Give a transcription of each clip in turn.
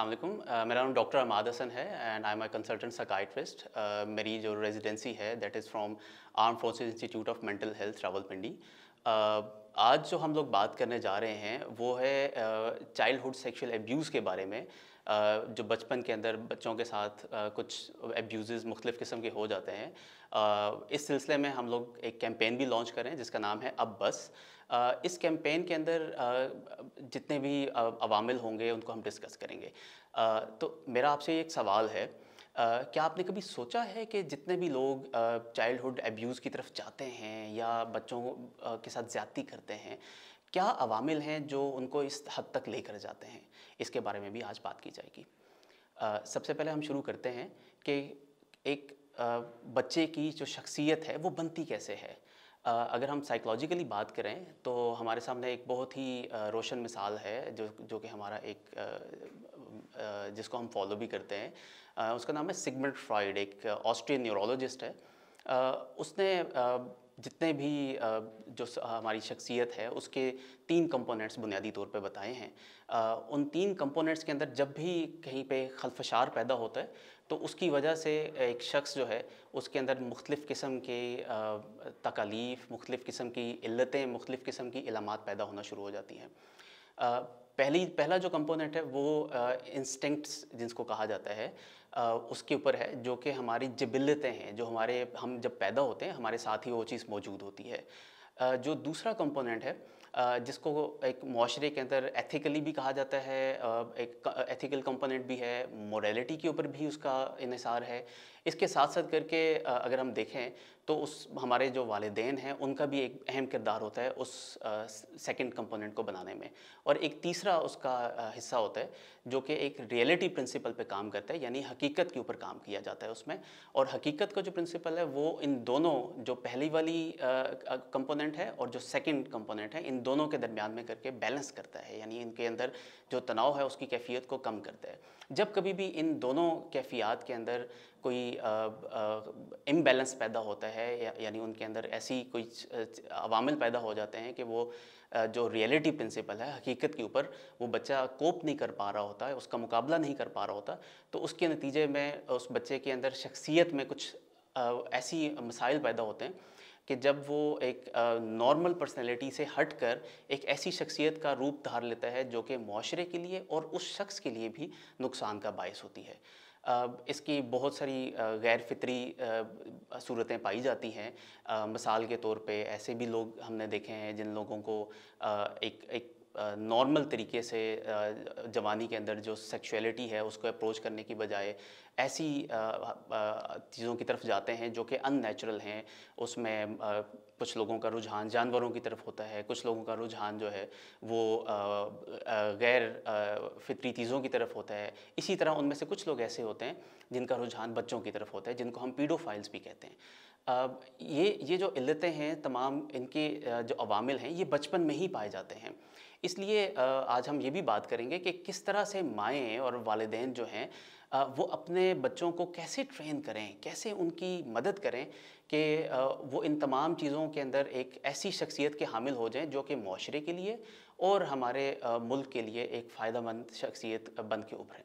अलकुम मेरा नाम डॉक्टर अमाद हसन है and I am I consultant psychiatrist मेरी जो रेजिडेंसी है that is from Armed Forces Institute of Mental Health Rawalpindi आज जो हम लोग बात करने जा रहे हैं वो है चाइल्डहुड सेक्शुअल एब्यूज़ के बारे में जो बचपन के अंदर बच्चों के साथ कुछ एब्यूज़ मुख्तफ़ किस्म के हो जाते हैं इस सिलसिले में हम लोग एक कैंपेन भी लॉन्च करें जिसका नाम है अब बस इस कैंपेन के अंदर जितने भी अवामिल होंगे उनको हम डिस्कस करेंगे तो मेरा आपसे एक सवाल है क्या आपने कभी सोचा है कि जितने भी लोग चाइल्डहुड एब्यूज़ की तरफ जाते हैं या बच्चों के साथ ज़्यादती करते हैं क्या अवामिल हैं जो उनको इस हद तक लेकर जाते हैं इसके बारे में भी आज बात की जाएगी आ, सबसे पहले हम शुरू करते हैं कि एक आ, बच्चे की जो शख्सियत है वो बनती कैसे है आ, अगर हम साइकोलॉजिकली बात करें तो हमारे सामने एक बहुत ही रोशन मिसाल है जो जो कि हमारा एक जिसको हम फॉलो भी करते हैं उसका नाम है सिगमेंट फ्राइड एक ऑस्ट्रियन न्यूरोलॉजिस्ट है उसने जितने भी जो हमारी शख्सियत है उसके तीन कंपोनेंट्स बुनियादी तौर पे बताए हैं उन तीन कंपोनेंट्स के अंदर जब भी कहीं पे खलफशार पैदा होता है तो उसकी वजह से एक शख्स जो है उसके अंदर मुख्तलिफ़ किस्म के तकालीफ मुख्तलिफ़ किस्म की इल्लतें मुख्तलिफ़ किस्म की इलामत पैदा होना शुरू हो जाती हैं पहली पहला जो कंपोनेंट है वो इंस्टिंक्ट्स जिसको कहा जाता है उसके ऊपर है जो कि हमारी जबिलतें हैं जो हमारे हम जब पैदा होते हैं हमारे साथ ही वो चीज़ मौजूद होती है जो दूसरा कंपोनेंट है जिसको एक माशरे के अंदर एथिकली भी कहा जाता है एक एथिकल कंपोनेंट भी है मोरालिटी के ऊपर भी उसका इसार है इसके साथ साथ करके अगर हम देखें तो उस हमारे जो वालदेन हैं उनका भी एक अहम किरदार होता है उस सेकंड कंपोनेंट को बनाने में और एक तीसरा उसका हिस्सा होता है जो कि एक रियलिटी प्रिंसिपल पे काम करता है यानी हकीकत के ऊपर काम किया जाता है उसमें और हकीकत का जो प्रिंसिपल है वो इन दोनों जो पहली वाली कंपोनेंट है और जो सेकंड कंपोनेंट है इन दोनों के दरमियान में करके बैलेंस करता है यानी इनके अंदर जो तनाव है उसकी कैफियत को कम करता है जब कभी भी इन दोनों कैफियात के अंदर कोई इम्बेलेंस पैदा होता है या, यानी उनके अंदर ऐसी कोई अवामिल पैदा हो जाते हैं कि वो जो रियलिटी प्रिंसिपल है हकीकत के ऊपर वो बच्चा कोप नहीं कर पा रहा होता है उसका मुकाबला नहीं कर पा रहा होता तो उसके नतीजे में उस बच्चे के अंदर शख्सियत में कुछ ऐसी मसाइल पैदा होते हैं कि जब वो एक नॉर्मल पर्सनैलिटी से हट कर एक ऐसी शख्सियत का रूप धार लेता है जो कि माशरे के लिए और उस शख्स के लिए भी नुकसान का बायस होती है इसकी बहुत सारी गैर फितरी सूरतें पाई जाती हैं मिसाल के तौर पे ऐसे भी लोग हमने देखे हैं जिन लोगों को एक एक नॉर्मल तरीके से जवानी के अंदर जो सेक्सुअलिटी है उसको अप्रोच करने की बजाय ऐसी चीज़ों की तरफ जाते हैं जो कि अननेचुरल हैं उसमें कुछ लोगों का रुझान जानवरों की तरफ होता है कुछ लोगों का रुझान जो है वो गैर फितरी चीज़ों की तरफ होता है इसी तरह उनमें से कुछ लोग ऐसे होते हैं जिनका रुझान बच्चों की तरफ होता है जिनको हम पीडोफाइल्स भी कहते हैं ये ये जो इल्लतें हैं तमाम इनके जो अवामिल हैं ये बचपन में ही पाए जाते हैं इसलिए आज हम ये भी बात करेंगे कि किस तरह से माएँ और वालदेन जो हैं वो अपने बच्चों को कैसे ट्रेन करें कैसे उनकी मदद करें कि वो इन तमाम चीज़ों के अंदर एक ऐसी शख्सियत के हामिल हो जाएं जो कि माशरे के लिए और हमारे मुल्क के लिए एक फ़ायदा मंद शख्सियत बन के उभरें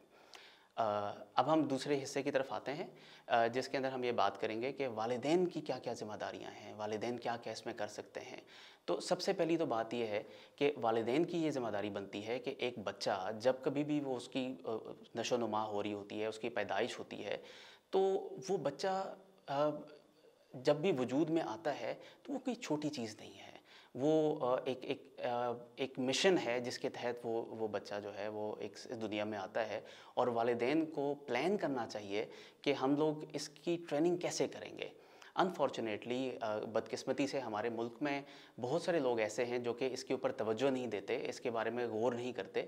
अब हम दूसरे हिस्से की तरफ आते हैं जिसके अंदर हम ये बात करेंगे कि वालदेन की क्या क्या जिम्मेदारियां हैं वालदेन क्या क्या इसमें कर सकते हैं तो सबसे पहली तो बात यह है कि वालदेन की ये ज़िम्मेदारी बनती है कि एक बच्चा जब कभी भी वो उसकी नशो नुमा हो रही होती है उसकी पैदाइश होती है तो वो बच्चा जब भी वजूद में आता है तो वो कोई छोटी चीज़ नहीं है वो एक एक एक मिशन है जिसके तहत वो वो बच्चा जो है वो एक इस दुनिया में आता है और वालदेन को प्लान करना चाहिए कि हम लोग इसकी ट्रेनिंग कैसे करेंगे अनफॉर्चुनेटली बदकिस्मती से हमारे मुल्क में बहुत सारे लोग ऐसे हैं जो कि इसके ऊपर तवज्जो नहीं देते इसके बारे में गौर नहीं करते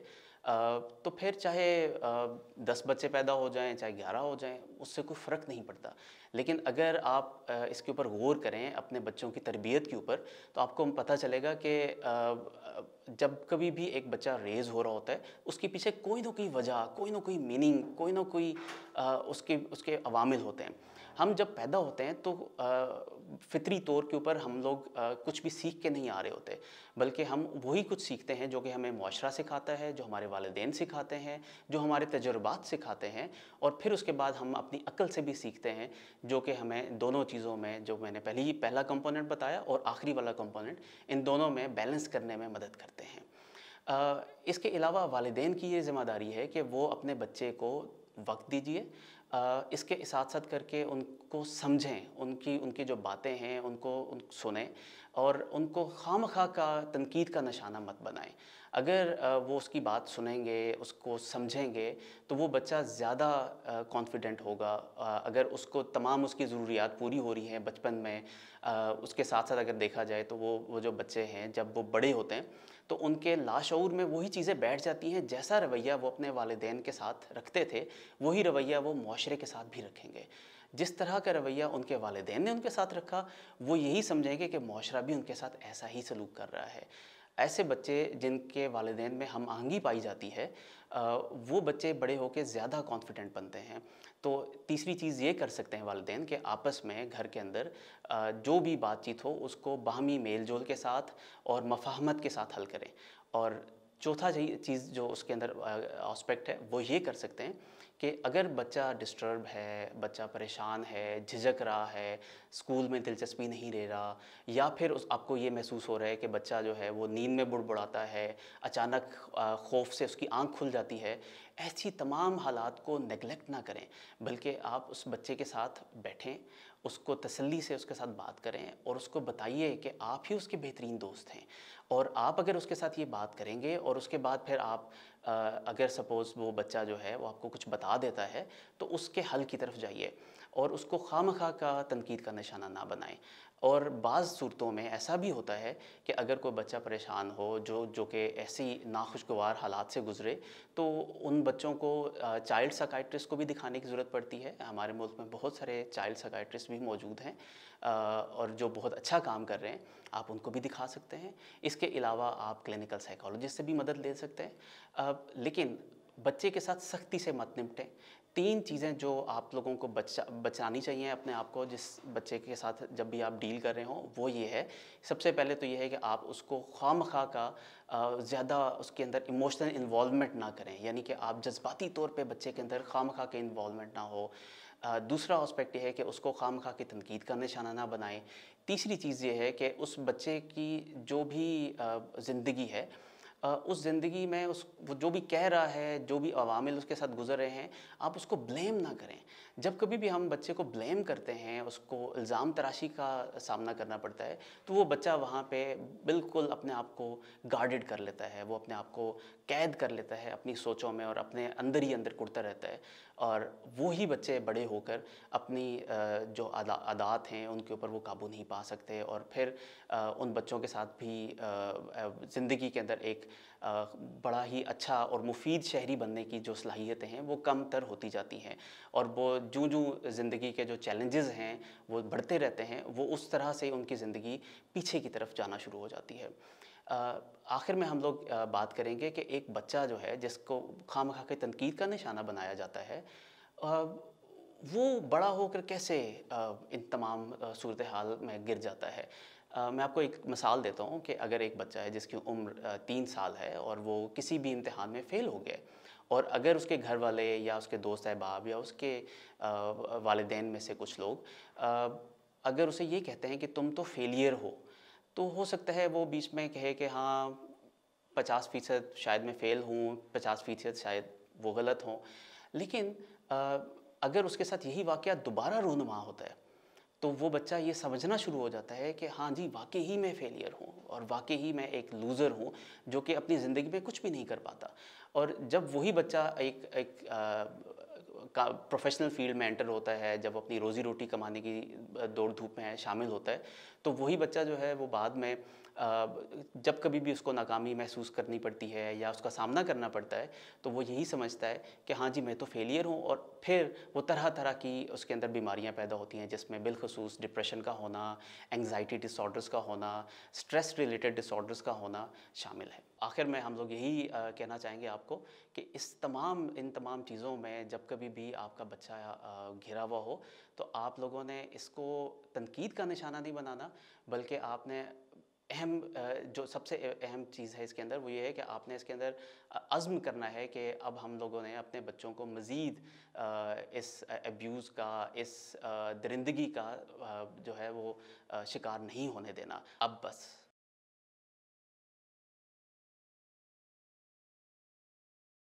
तो फिर चाहे दस बच्चे पैदा हो जाएं चाहे ग्यारह हो जाएं उससे कोई फ़र्क नहीं पड़ता लेकिन अगर आप इसके ऊपर गौर करें अपने बच्चों की तरबियत के ऊपर तो आपको पता चलेगा कि जब कभी भी एक बच्चा रेज हो रहा होता है उसके पीछे कोई ना कोई वजह कोई ना कोई मीनिंग कोई ना कोई उसके उसके अवामिल होते हैं हम जब पैदा होते हैं तो फितरी तौर के ऊपर हम लोग आ, कुछ भी सीख के नहीं आ रहे होते बल्कि हम वही कुछ सीखते हैं जो कि हमें मुआरा सिखाता है जो हमारे वालदेन सिखाते हैं जो हमारे तजुर्बात सिखाते हैं और फिर उसके बाद हम अपनी अकल से भी सीखते हैं जो कि हमें दोनों चीज़ों में जो मैंने पहले ही पहला कंपोनेंट बताया और आखिरी वाला कंपोनेंट इन दोनों में बैलेंस करने में मदद करते हैं आ, इसके अलावा वालदेन की ये ज़िम्मेदारी है कि वो अपने बच्चे को वक्त दीजिए इसके साथ साथ करके उनको समझें उनकी उनकी जो बातें हैं उनको उन सुने और उनको खाम खा का तनकीद का निशाना मत बनाएं अगर वो उसकी बात सुनेंगे उसको समझेंगे तो वो बच्चा ज़्यादा कॉन्फिडेंट होगा अगर उसको तमाम उसकी ज़रूरियात पूरी हो रही हैं बचपन में उसके साथ साथ अगर देखा जाए तो वो वो जो बच्चे हैं जब वो बड़े होते हैं तो उनके लाशूर में वही चीज़ें बैठ जाती हैं जैसा रवैया वो अपने वालदेन के साथ रखते थे वही रवैया वो माशरे के साथ भी रखेंगे जिस तरह का रवैया उनके वालदेन ने उनके साथ रखा वो यही समझेंगे कि माशरा भी उनके साथ ऐसा ही सलूक कर रहा है ऐसे बच्चे जिनके वालदेन में हम आहंगी पाई जाती है वो बच्चे बड़े होकर ज़्यादा कॉन्फिडेंट बनते हैं तो तीसरी चीज़ ये कर सकते हैं वालदे कि आपस में घर के अंदर जो भी बातचीत हो उसको बाहमी मेल जोल के साथ और मफाहमत के साथ हल करें और चौथा चीज़ जो उसके अंदर आस्पेक्ट है वो ये कर सकते हैं कि अगर बच्चा डिस्टर्ब है बच्चा परेशान है झिझक रहा है स्कूल में दिलचस्पी नहीं ले रहा या फिर उस आपको ये महसूस हो रहा है कि बच्चा जो है वो नींद में बुड़बुड़ाता है अचानक खौफ से उसकी आंख खुल जाती है ऐसी तमाम हालात को नेगलेक्ट ना करें बल्कि आप उस बच्चे के साथ बैठें उसको तसल्ली से उसके साथ बात करें और उसको बताइए कि आप ही उसके बेहतरीन दोस्त हैं और आप अगर उसके साथ ये बात करेंगे और उसके बाद फिर आप अगर सपोज़ वो बच्चा जो है वो आपको कुछ बता देता है तो उसके हल की तरफ जाइए और उसको खाम खा का तनकीद का निशाना ना बनाएं और बाज़ सूरतों में ऐसा भी होता है कि अगर कोई बच्चा परेशान हो जो जो कि ऐसी नाखुशगवार हालात से गुजरे तो उन बच्चों को चाइल्ड सकाइट्रिस को भी दिखाने की ज़रूरत पड़ती है हमारे मुल्क में बहुत सारे चाइल्ड सकाइट्रिस भी मौजूद हैं और जो बहुत अच्छा काम कर रहे हैं आप उनको भी दिखा सकते हैं इसके अलावा आप क्लिनिकल साइकोलॉजिस्ट से भी मदद ले सकते हैं लेकिन बच्चे के साथ सख्ती से मत निपटें तीन चीज़ें जो आप लोगों को बचा बचानी चाहिए अपने आप को जिस बच्चे के साथ जब भी आप डील कर रहे हो वो ये है सबसे पहले तो ये है कि आप उसको ख्वा खा का ज़्यादा उसके अंदर इमोशनल इन्वॉलमेंट ना करें यानी कि आप जज्बाती तौर पे बच्चे के अंदर ख़्वा खा के इन्वॉलमेंट ना हो दूसरा ऑस्पेक्ट ये है कि उसको ख़्वा खा की तनकीद का निशाना ना बनाएं तीसरी चीज़ ये है कि उस बच्चे की जो भी ज़िंदगी है उस ज़िंदगी में उस वो जो भी कह रहा है जो भी अवामिल उसके साथ गुजर रहे हैं आप उसको ब्लेम ना करें जब कभी भी हम बच्चे को ब्लेम करते हैं उसको इल्ज़ाम तराशी का सामना करना पड़ता है तो वो बच्चा वहाँ पे बिल्कुल अपने आप को गार्डेड कर लेता है वो अपने आप को कैद कर लेता है अपनी सोचों में और अपने अंदर ही अंदर कुड़ता रहता है और वो ही बच्चे बड़े होकर अपनी जो आदात हैं उनके ऊपर वो काबू नहीं पा सकते और फिर उन बच्चों के साथ भी ज़िंदगी के अंदर एक बड़ा ही अच्छा और मुफीद शहरी बनने की जो सलाहियतें हैं वो कम तर होती जाती हैं और वो जूँ जूँ ज़िंदगी के जो चैलेंजेस हैं वो बढ़ते रहते हैं वो उस तरह से उनकी ज़िंदगी पीछे की तरफ जाना शुरू हो जाती है आखिर में हम लोग बात करेंगे कि एक बच्चा जो है जिसको खाम खा के तनकीद का निशाना बनाया जाता है वो बड़ा होकर कैसे इन तमाम सूरत हाल में गिर जाता है मैं आपको एक मिसाल देता हूँ कि अगर एक बच्चा है जिसकी उम्र तीन साल है और वो किसी भी इम्तहान में फ़ेल हो गया और अगर उसके घर वाले या उसके दोस्त अहबाब या उसके वालदेन में से कुछ लोग अगर उसे ये कहते हैं कि तुम तो फेलियर हो तो हो सकता है वो बीच में कहे कि हाँ पचास फीसद शायद मैं फ़ेल हूँ पचास फीसद शायद वो गलत हों लेकिन आ, अगर उसके साथ यही वाक़ दोबारा रूनुमा होता है तो वो बच्चा ये समझना शुरू हो जाता है कि हाँ जी वाकई ही मैं फेलियर हूँ और वाकई ही मैं एक लूज़र हूँ जो कि अपनी ज़िंदगी में कुछ भी नहीं कर पाता और जब वही बच्चा एक एक का प्रोफेशनल फील्ड में एंटर होता है जब अपनी रोज़ी रोटी कमाने की दौड़ धूप में शामिल होता है तो वही बच्चा जो है वो बाद में जब कभी भी उसको नाकामी महसूस करनी पड़ती है या उसका सामना करना पड़ता है तो वो यही समझता है कि हाँ जी मैं तो फेलियर हूँ और फिर वो तरह तरह की उसके अंदर बीमारियाँ पैदा होती हैं जिसमें बिलखसूस डिप्रेशन का होना एंगजाइटी डिसऑर्डर्स का होना स्ट्रेस रिलेटेड डिसऑर्डर्स का होना शामिल है आखिर में हम लोग यही कहना चाहेंगे आपको कि इस तमाम इन तमाम चीज़ों में जब कभी कभी भी आपका बच्चा घिरा हुआ हो तो आप लोगों ने इसको तनकीद का निशाना नहीं बनाना बल्कि आपने अहम जो सबसे अहम चीज़ है इसके अंदर वो ये है कि आपने इसके अंदर अज़म करना है कि अब हम लोगों ने अपने बच्चों को मज़ीद इस एब्यूज़ का इस दरिंदगी का जो है वो शिकार नहीं होने देना अब बस